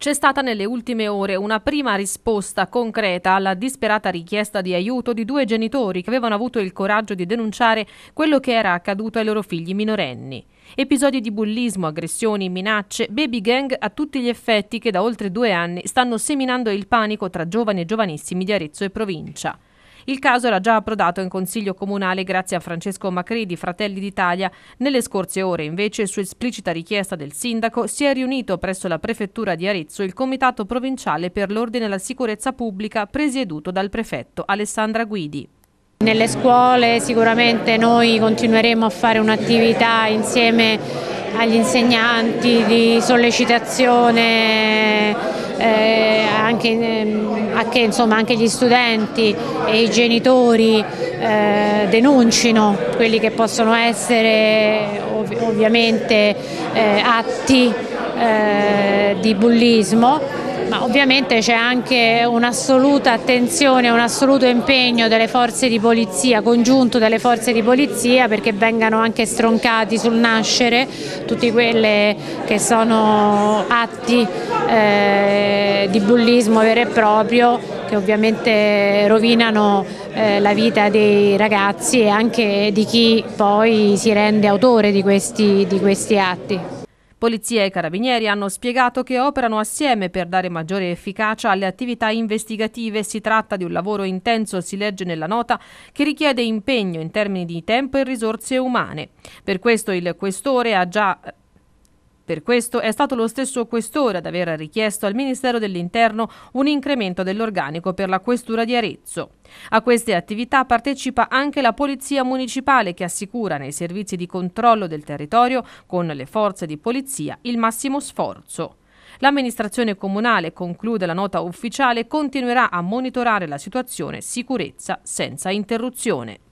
C'è stata nelle ultime ore una prima risposta concreta alla disperata richiesta di aiuto di due genitori che avevano avuto il coraggio di denunciare quello che era accaduto ai loro figli minorenni. Episodi di bullismo, aggressioni, minacce, baby gang a tutti gli effetti che da oltre due anni stanno seminando il panico tra giovani e giovanissimi di Arezzo e provincia. Il caso era già approdato in Consiglio Comunale grazie a Francesco Macri di Fratelli d'Italia. Nelle scorse ore, invece, su esplicita richiesta del sindaco, si è riunito presso la Prefettura di Arezzo il Comitato Provinciale per l'Ordine e la Sicurezza Pubblica presieduto dal prefetto Alessandra Guidi. Nelle scuole sicuramente noi continueremo a fare un'attività insieme agli insegnanti di sollecitazione eh, anche, ehm, che insomma, anche gli studenti e i genitori eh, denuncino quelli che possono essere ov ovviamente eh, atti eh, di bullismo. Ma ovviamente c'è anche un'assoluta attenzione, un assoluto impegno delle forze di polizia, congiunto delle forze di polizia perché vengano anche stroncati sul nascere tutti quelli che sono atti eh, di bullismo vero e proprio che ovviamente rovinano eh, la vita dei ragazzi e anche di chi poi si rende autore di questi, di questi atti. Polizia e carabinieri hanno spiegato che operano assieme per dare maggiore efficacia alle attività investigative. Si tratta di un lavoro intenso, si legge nella nota, che richiede impegno in termini di tempo e risorse umane. Per questo il questore ha già per questo è stato lo stesso questore ad aver richiesto al Ministero dell'Interno un incremento dell'organico per la questura di Arezzo. A queste attività partecipa anche la Polizia Municipale che assicura nei servizi di controllo del territorio con le forze di polizia il massimo sforzo. L'amministrazione comunale, conclude la nota ufficiale, continuerà a monitorare la situazione sicurezza senza interruzione.